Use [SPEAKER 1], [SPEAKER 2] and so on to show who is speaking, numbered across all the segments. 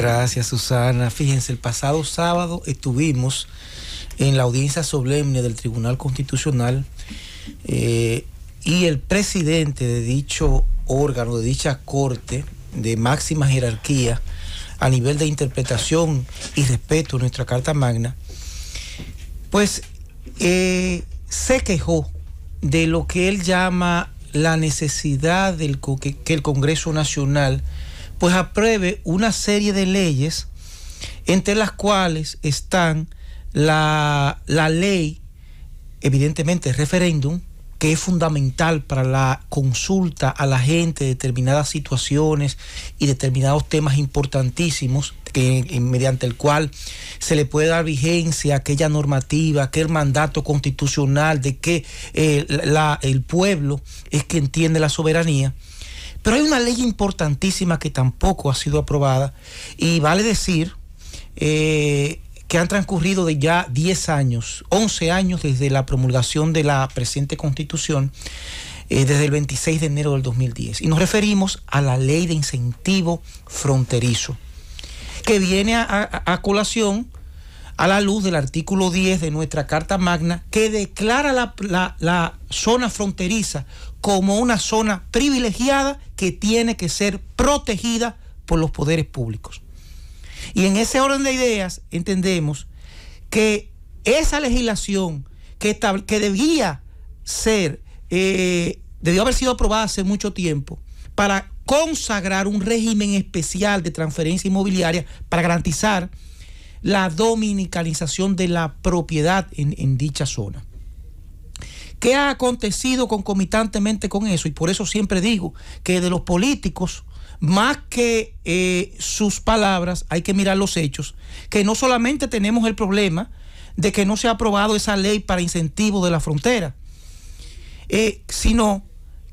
[SPEAKER 1] Gracias, Susana. Fíjense, el pasado sábado estuvimos en la audiencia solemne del Tribunal Constitucional eh, y el presidente de dicho órgano, de dicha corte de máxima jerarquía a nivel de interpretación y respeto a nuestra Carta Magna, pues eh, se quejó de lo que él llama la necesidad del que el Congreso Nacional pues apruebe una serie de leyes, entre las cuales están la, ley, evidentemente referéndum, que es fundamental para la consulta a la gente de determinadas situaciones y determinados temas importantísimos, que, mediante el cual se le puede dar vigencia a aquella normativa, aquel mandato constitucional de que eh, el pueblo es que entiende la soberanía. Pero hay una ley importantísima que tampoco ha sido aprobada y vale decir eh, que han transcurrido de ya 10 años, 11 años desde la promulgación de la presente constitución, eh, desde el 26 de enero del 2010. Y nos referimos a la ley de incentivo fronterizo, que viene a colación a la luz del artículo 10 de nuestra Carta Magna que declara la, la, zona fronteriza como una zona privilegiada que tiene que ser protegida por los poderes públicos. Y en ese orden de ideas entendemos que esa legislación que, que debía ser, eh, debió haber sido aprobada hace mucho tiempo para consagrar un régimen especial de transferencia inmobiliaria para garantizar la dominicalización de la propiedad en, dicha zona. ¿Qué ha acontecido concomitantemente con eso? Y por eso siempre digo que de los políticos, más que eh, sus palabras, hay que mirar los hechos, que no solamente tenemos el problema de que no se ha aprobado esa ley para incentivo de la frontera, eh, sino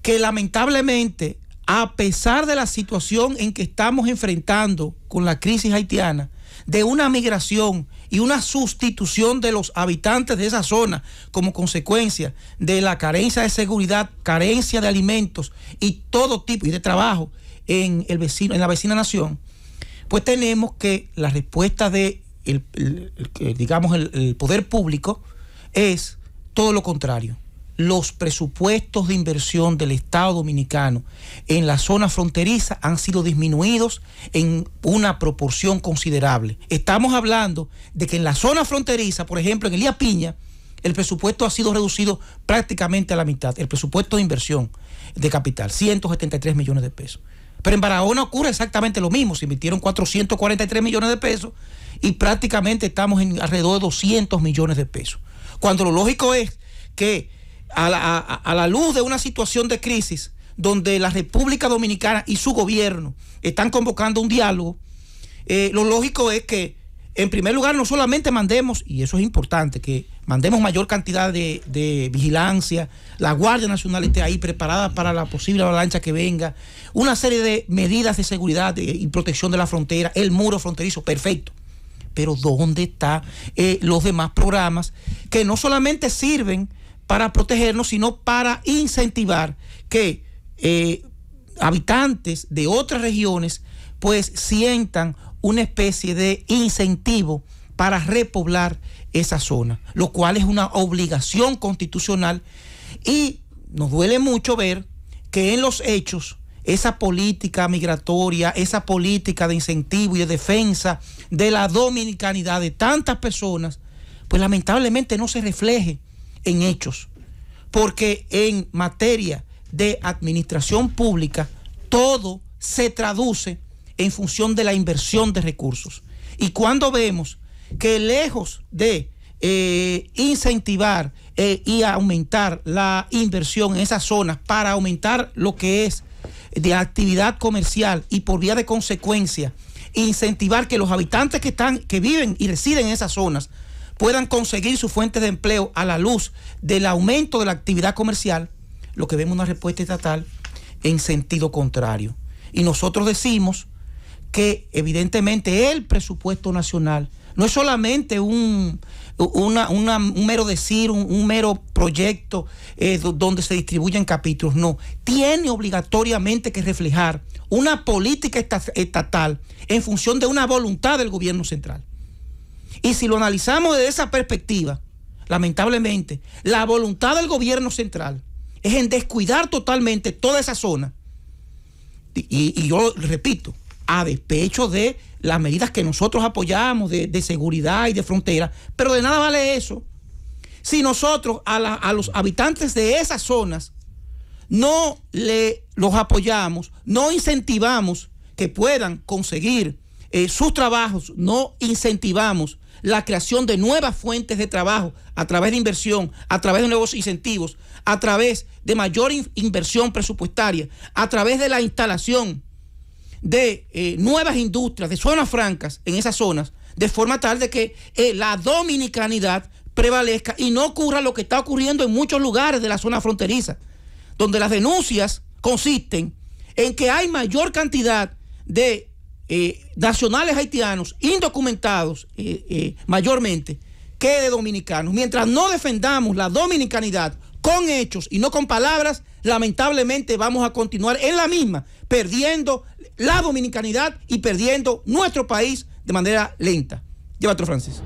[SPEAKER 1] que lamentablemente a pesar de la situación en que estamos enfrentando con la crisis haitiana, de una migración y una sustitución de los habitantes de esa zona como consecuencia de la carencia de seguridad, carencia de alimentos y todo tipo y de trabajo en, el vecino, en la vecina nación, pues tenemos que la respuesta de el, digamos el poder público es todo lo contrario los presupuestos de inversión del Estado dominicano en la zona fronteriza han sido disminuidos en una proporción considerable. Estamos hablando de que en la zona fronteriza, por ejemplo, en Elía Piña, el presupuesto ha sido reducido prácticamente a la mitad, el presupuesto de inversión de capital, 173 millones de pesos. Pero en Barahona ocurre exactamente lo mismo, se invirtieron 443 millones de pesos y prácticamente estamos en alrededor de 200 millones de pesos. Cuando lo lógico es que a la, luz de una situación de crisis donde la República Dominicana y su gobierno están convocando un diálogo, eh, lo lógico es que, en primer lugar, no solamente mandemos, y eso es importante, que mandemos mayor cantidad de, vigilancia, la Guardia Nacional esté ahí preparada para la posible avalancha que venga, una serie de medidas de seguridad y protección de la frontera, el muro fronterizo, perfecto. Pero ¿dónde están eh, los demás programas que no solamente sirven para protegernos, sino para incentivar que eh, habitantes de otras regiones pues sientan una especie de incentivo para repoblar esa zona, lo cual es una obligación constitucional y nos duele mucho ver que en los hechos esa política migratoria, esa política de incentivo y de defensa de la dominicanidad de tantas personas, pues lamentablemente no se refleje en hechos, porque en materia de administración pública todo se traduce en función de la inversión de recursos. Y cuando vemos que lejos de eh, incentivar eh, y aumentar la inversión en esas zonas para aumentar lo que es de actividad comercial y por vía de consecuencia incentivar que los habitantes que están que viven y residen en esas zonas puedan conseguir sus fuentes de empleo a la luz del aumento de la actividad comercial, lo que vemos una respuesta estatal en sentido contrario. Y nosotros decimos que evidentemente el presupuesto nacional no es solamente un, mero decir, un, mero proyecto eh, donde se distribuyen capítulos, no. Tiene obligatoriamente que reflejar una política estatal en función de una voluntad del gobierno central. Y si lo analizamos desde esa perspectiva, lamentablemente, la voluntad del gobierno central es en descuidar totalmente toda esa zona. Y, y yo repito, a despecho de las medidas que nosotros apoyamos de, seguridad y de frontera, pero de nada vale eso si nosotros a, los habitantes de esas zonas no le, los apoyamos, no incentivamos que puedan conseguir eh, sus trabajos, no incentivamos la creación de nuevas fuentes de trabajo a través de inversión, a través de nuevos incentivos, a través de mayor inversión presupuestaria, a través de la instalación de eh, nuevas industrias, de zonas francas en esas zonas, de forma tal de que eh, la dominicanidad prevalezca y no ocurra lo que está ocurriendo en muchos lugares de la zona fronteriza, donde las denuncias consisten en que hay mayor cantidad de eh, nacionales haitianos, indocumentados eh, eh, mayormente, que de dominicanos. Mientras no defendamos la dominicanidad con hechos y no con palabras, lamentablemente vamos a continuar en la misma, perdiendo la dominicanidad y perdiendo nuestro país de manera lenta. otro francés